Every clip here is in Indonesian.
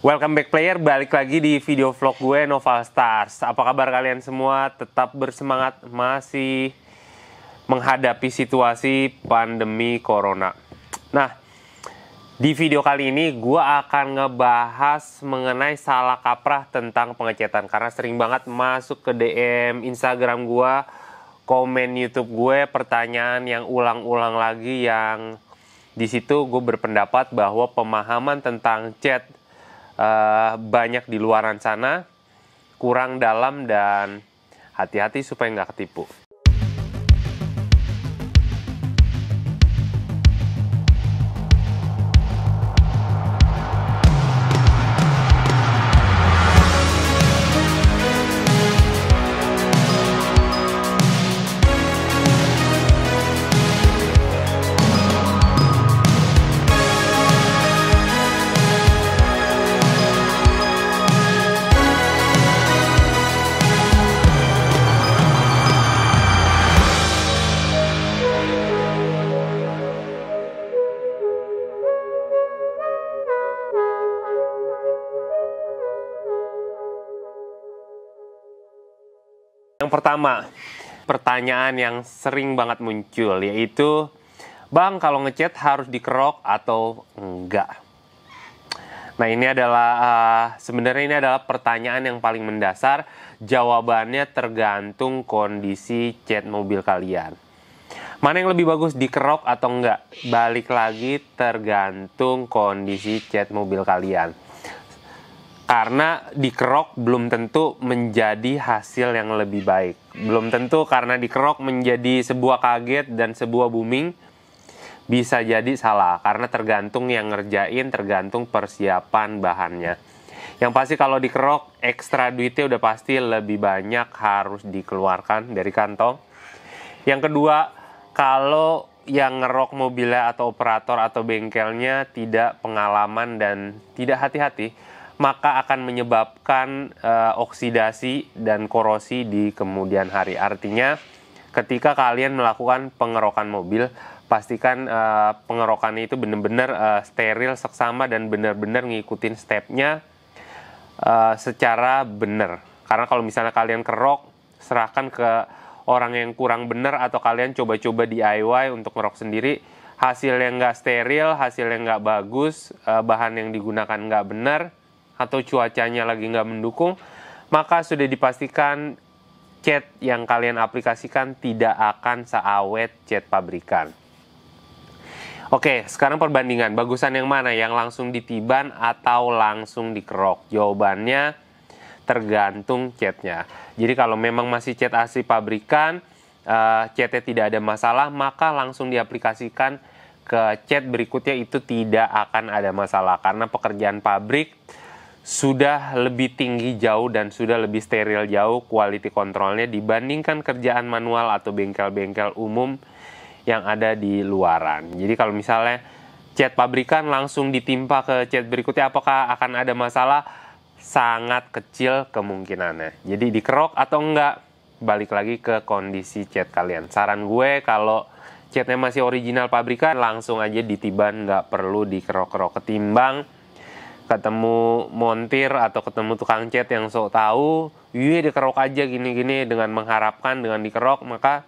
Welcome back player, balik lagi di video vlog gue Noval Stars. Apa kabar kalian semua? Tetap bersemangat masih menghadapi situasi pandemi corona. Nah, di video kali ini gue akan ngebahas mengenai salah kaprah tentang pengecetan karena sering banget masuk ke DM Instagram gue, komen YouTube gue, pertanyaan yang ulang-ulang lagi yang di situ gue berpendapat bahwa pemahaman tentang chat uh, banyak di luar sana, kurang dalam dan hati-hati supaya nggak ketipu. yang pertama, pertanyaan yang sering banget muncul yaitu, Bang, kalau ngechat harus dikerok atau enggak? Nah, ini adalah uh, sebenarnya ini adalah pertanyaan yang paling mendasar. Jawabannya tergantung kondisi chat mobil kalian. Mana yang lebih bagus dikerok atau enggak? Balik lagi tergantung kondisi chat mobil kalian karena dikerok belum tentu menjadi hasil yang lebih baik. Belum tentu karena dikerok menjadi sebuah kaget dan sebuah booming bisa jadi salah karena tergantung yang ngerjain, tergantung persiapan bahannya. Yang pasti kalau dikerok ekstra duitnya udah pasti lebih banyak harus dikeluarkan dari kantong. Yang kedua, kalau yang ngerok mobilnya atau operator atau bengkelnya tidak pengalaman dan tidak hati-hati, maka akan menyebabkan uh, oksidasi dan korosi di kemudian hari. Artinya, ketika kalian melakukan pengerokan mobil, pastikan uh, eh, pengerokannya itu benar-benar uh, steril, seksama dan benar-benar ngikutin stepnya uh, secara benar. Karena kalau misalnya kalian kerok, serahkan ke orang yang kurang benar atau kalian coba-coba DIY untuk ngerok sendiri, hasil yang nggak steril, hasil yang nggak bagus, bahan yang digunakan nggak benar, atau cuacanya lagi nggak mendukung, maka sudah dipastikan cat yang kalian aplikasikan tidak akan seawet cat pabrikan. Oke, sekarang perbandingan. Bagusan yang mana? Yang langsung ditiban atau langsung dikerok? Jawabannya tergantung catnya. Jadi kalau memang masih cat asli pabrikan, uh, eh, catnya tidak ada masalah, maka langsung diaplikasikan ke cat berikutnya itu tidak akan ada masalah. Karena pekerjaan pabrik sudah lebih tinggi jauh dan sudah lebih steril jauh quality kontrolnya dibandingkan kerjaan manual atau bengkel-bengkel umum yang ada di luaran. Jadi kalau misalnya cat pabrikan langsung ditimpa ke cat berikutnya apakah akan ada masalah? Sangat kecil kemungkinannya. Jadi dikerok atau enggak balik lagi ke kondisi cat kalian. Saran gue kalau catnya masih original pabrikan langsung aja ditiban nggak perlu dikerok-kerok ketimbang ketemu montir atau ketemu tukang cat yang sok tahu, iya dikerok aja gini-gini dengan mengharapkan dengan dikerok maka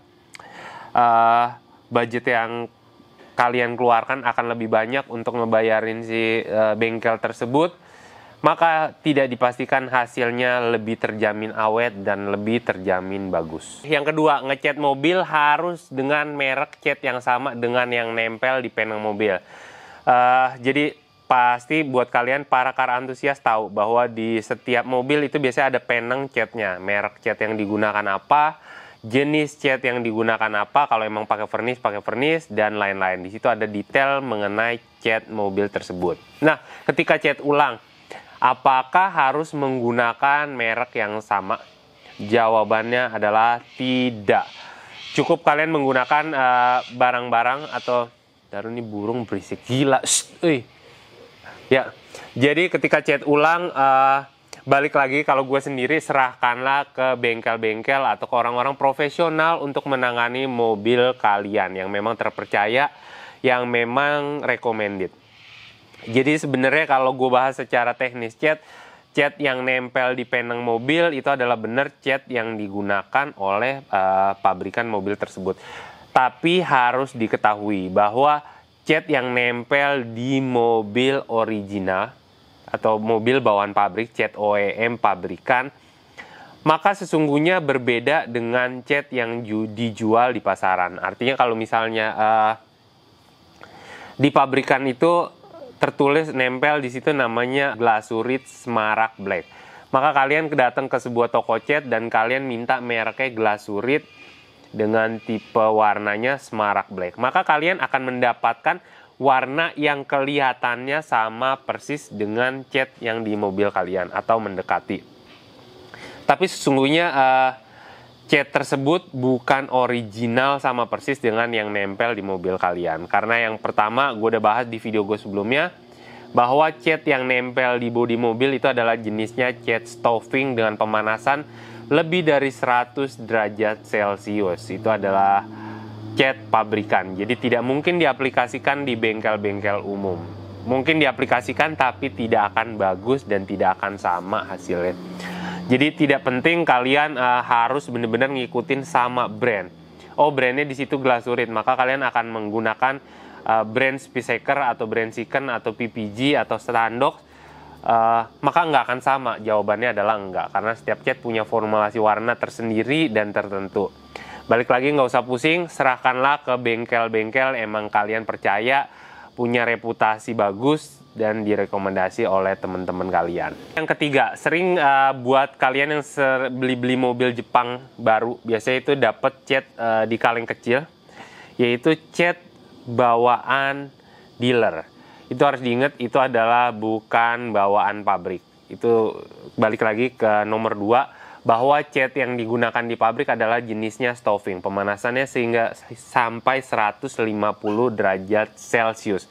uh, budget yang kalian keluarkan akan lebih banyak untuk ngebayarin si uh, bengkel tersebut, maka tidak dipastikan hasilnya lebih terjamin awet dan lebih terjamin bagus. Yang kedua, ngecat mobil harus dengan merek cat yang sama dengan yang nempel di penang mobil. Uh, jadi pasti buat kalian para car antusias tahu bahwa di setiap mobil itu biasanya ada peneng catnya, merek cat yang digunakan apa, jenis cat yang digunakan apa, kalau emang pakai vernis pakai vernis dan lain-lain. Di situ ada detail mengenai cat mobil tersebut. Nah, ketika cat ulang, apakah harus menggunakan merek yang sama? Jawabannya adalah tidak. Cukup kalian menggunakan eh, barang-barang uh, atau Daru ini burung berisik gila. Shh, eh. Ya, jadi ketika chat ulang, uh, balik lagi kalau gue sendiri serahkanlah ke bengkel-bengkel atau ke orang-orang profesional untuk menangani mobil kalian yang memang terpercaya, yang memang recommended. Jadi sebenarnya kalau gue bahas secara teknis chat, cat yang nempel di penang mobil itu adalah benar chat yang digunakan oleh uh, pabrikan mobil tersebut. Tapi harus diketahui bahwa cat yang nempel di mobil original atau mobil bawaan pabrik, cat OEM pabrikan, maka sesungguhnya berbeda dengan cat yang dijual di pasaran. Artinya kalau misalnya uh, di pabrikan itu tertulis nempel di situ namanya glasurit Smarag black. Maka kalian datang ke sebuah toko cat dan kalian minta mereknya glasurit dengan tipe warnanya semarak black. Maka kalian akan mendapatkan warna yang kelihatannya sama persis dengan cat yang di mobil kalian atau mendekati. Tapi sesungguhnya uh, eh, cat tersebut bukan original sama persis dengan yang nempel di mobil kalian. Karena yang pertama gue udah bahas di video gue sebelumnya, bahwa cat yang nempel di bodi mobil itu adalah jenisnya cat stuffing dengan pemanasan lebih dari 100 derajat Celcius. Itu adalah cat pabrikan. Jadi tidak mungkin diaplikasikan di bengkel-bengkel umum. Mungkin diaplikasikan tapi tidak akan bagus dan tidak akan sama hasilnya. Jadi tidak penting kalian uh, harus benar-benar ngikutin sama brand. Oh brandnya di situ glasurit, maka kalian akan menggunakan uh, brand Spiceker atau brand Siken atau PPG atau Standox uh, eh, maka nggak akan sama jawabannya adalah enggak karena setiap cat punya formulasi warna tersendiri dan tertentu balik lagi nggak usah pusing serahkanlah ke bengkel-bengkel emang kalian percaya punya reputasi bagus dan direkomendasi oleh teman-teman kalian. Yang ketiga, sering uh, buat kalian yang beli-beli mobil Jepang baru, biasanya itu dapat cat uh, di kaleng kecil, yaitu cat bawaan dealer. Itu harus diingat itu adalah bukan bawaan pabrik. Itu balik lagi ke nomor dua bahwa cat yang digunakan di pabrik adalah jenisnya stuffing, pemanasannya sehingga sampai 150 derajat Celcius.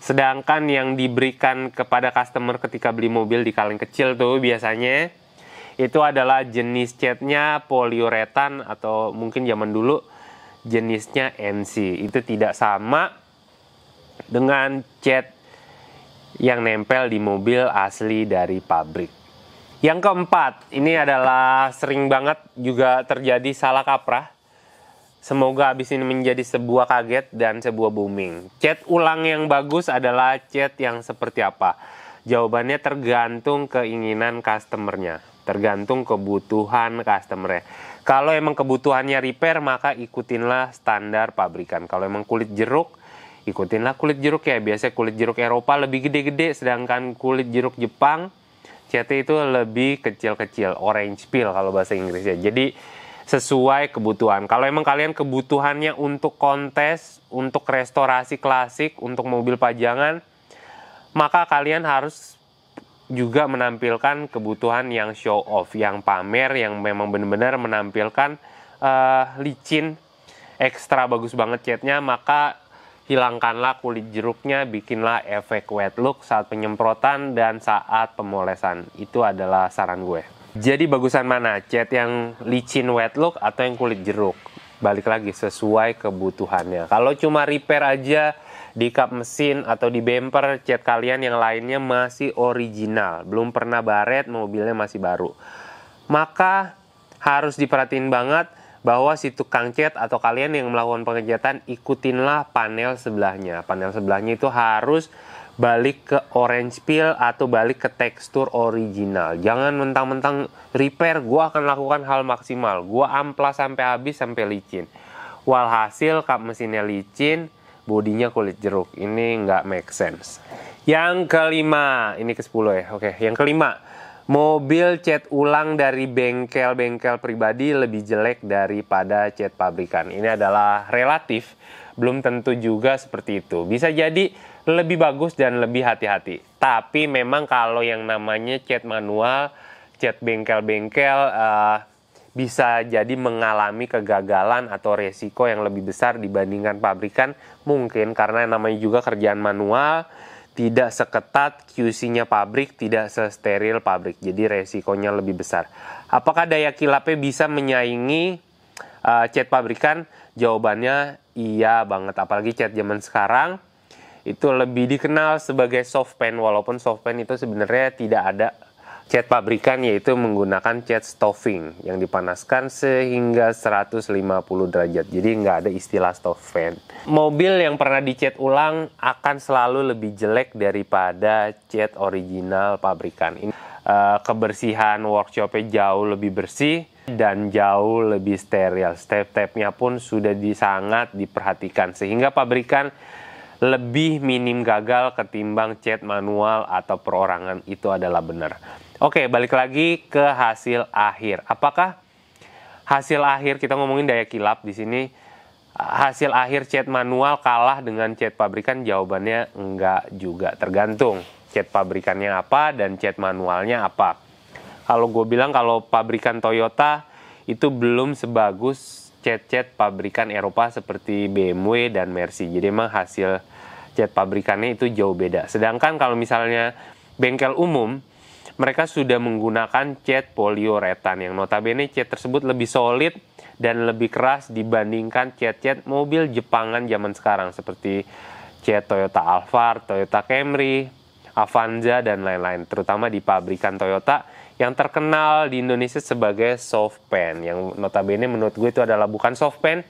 Sedangkan yang diberikan kepada customer ketika beli mobil di kaleng kecil tuh biasanya itu adalah jenis catnya poliuretan atau mungkin zaman dulu jenisnya NC Itu tidak sama dengan cat yang nempel di mobil asli dari pabrik. Yang keempat, ini adalah sering banget juga terjadi salah kaprah. Semoga abis ini menjadi sebuah kaget dan sebuah booming. Cat ulang yang bagus adalah cat yang seperti apa? Jawabannya tergantung keinginan customernya, tergantung kebutuhan customernya kalau emang kebutuhannya repair maka ikutinlah standar pabrikan. Kalau emang kulit jeruk ikutinlah kulit jeruk ya. Biasanya kulit jeruk Eropa lebih gede-gede sedangkan kulit jeruk Jepang CT itu lebih kecil-kecil, orange peel kalau bahasa Inggrisnya. Jadi sesuai kebutuhan. Kalau emang kalian kebutuhannya untuk kontes, untuk restorasi klasik, untuk mobil pajangan, maka kalian harus juga menampilkan kebutuhan yang show off, yang pamer, yang memang benar-benar menampilkan uh, licin, ekstra bagus banget catnya, maka hilangkanlah kulit jeruknya, bikinlah efek wet look saat penyemprotan dan saat pemolesan. Itu adalah saran gue. Jadi bagusan mana, cat yang licin wet look atau yang kulit jeruk? Balik lagi sesuai kebutuhannya. Kalau cuma repair aja di kap mesin atau di bumper cat kalian yang lainnya masih original, belum pernah baret, mobilnya masih baru. Maka harus diperhatiin banget bahwa si tukang cat atau kalian yang melakukan pengecatan ikutinlah panel sebelahnya. Panel sebelahnya itu harus balik ke orange peel atau balik ke tekstur original. Jangan mentang-mentang repair gue akan lakukan hal maksimal. gue amplas sampai habis sampai licin. Walhasil kap mesinnya licin, bodinya kulit jeruk. Ini nggak make sense. Yang kelima, ini ke sepuluh ya. Oke, yang kelima. Mobil cat ulang dari bengkel-bengkel pribadi lebih jelek daripada cat pabrikan. Ini adalah relatif, belum tentu juga seperti itu. Bisa jadi lebih bagus dan lebih hati-hati. Tapi memang kalau yang namanya cat manual, cat bengkel-bengkel, uh, bisa jadi mengalami kegagalan atau resiko yang lebih besar dibandingkan pabrikan mungkin karena namanya juga kerjaan manual tidak seketat QC-nya pabrik, tidak sesteril pabrik. Jadi resikonya lebih besar. Apakah daya kilapnya bisa menyaingi uh, cat pabrikan? Jawabannya iya banget. Apalagi cat zaman sekarang itu lebih dikenal sebagai soft pen walaupun soft pen itu sebenarnya tidak ada Cat pabrikan yaitu menggunakan cat stuffing yang dipanaskan sehingga 150 derajat. Jadi nggak ada istilah stove Mobil yang pernah dicat ulang akan selalu lebih jelek daripada cat original pabrikan. Ini eh, kebersihan workshopnya jauh lebih bersih dan jauh lebih steril. Step-stepnya pun sudah sangat diperhatikan sehingga pabrikan lebih minim gagal ketimbang cat manual atau perorangan itu adalah benar. Oke, balik lagi ke hasil akhir. Apakah hasil akhir kita ngomongin daya kilap di sini hasil akhir cat manual kalah dengan cat pabrikan? Jawabannya enggak juga, tergantung cat pabrikannya apa dan cat manualnya apa. Kalau gue bilang kalau pabrikan Toyota itu belum sebagus cat-cat pabrikan Eropa seperti BMW dan Mercy. Jadi emang hasil cat pabrikannya itu jauh beda. Sedangkan kalau misalnya bengkel umum mereka sudah menggunakan cat poliuretan yang notabene cat tersebut lebih solid dan lebih keras dibandingkan cat-cat mobil Jepangan zaman sekarang seperti cat Toyota Alphard, Toyota Camry, Avanza dan lain-lain terutama di pabrikan Toyota yang terkenal di Indonesia sebagai soft pen yang notabene menurut gue itu adalah bukan soft pen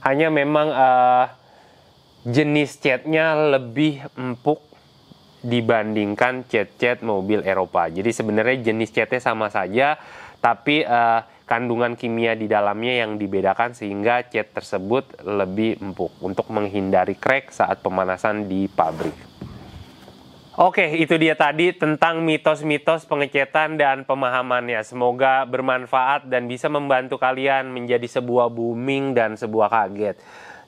hanya memang uh, jenis catnya lebih empuk dibandingkan cat-cat mobil Eropa. Jadi sebenarnya jenis catnya sama saja, tapi uh, kandungan kimia di dalamnya yang dibedakan sehingga cat tersebut lebih empuk untuk menghindari crack saat pemanasan di pabrik. Oke, itu dia tadi tentang mitos-mitos pengecetan dan pemahamannya. Semoga bermanfaat dan bisa membantu kalian menjadi sebuah booming dan sebuah kaget.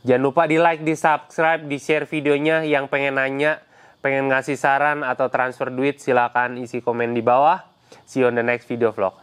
Jangan lupa di like, di subscribe, di share videonya yang pengen nanya pengen ngasih saran atau transfer duit silakan isi komen di bawah. See you on the next video vlog.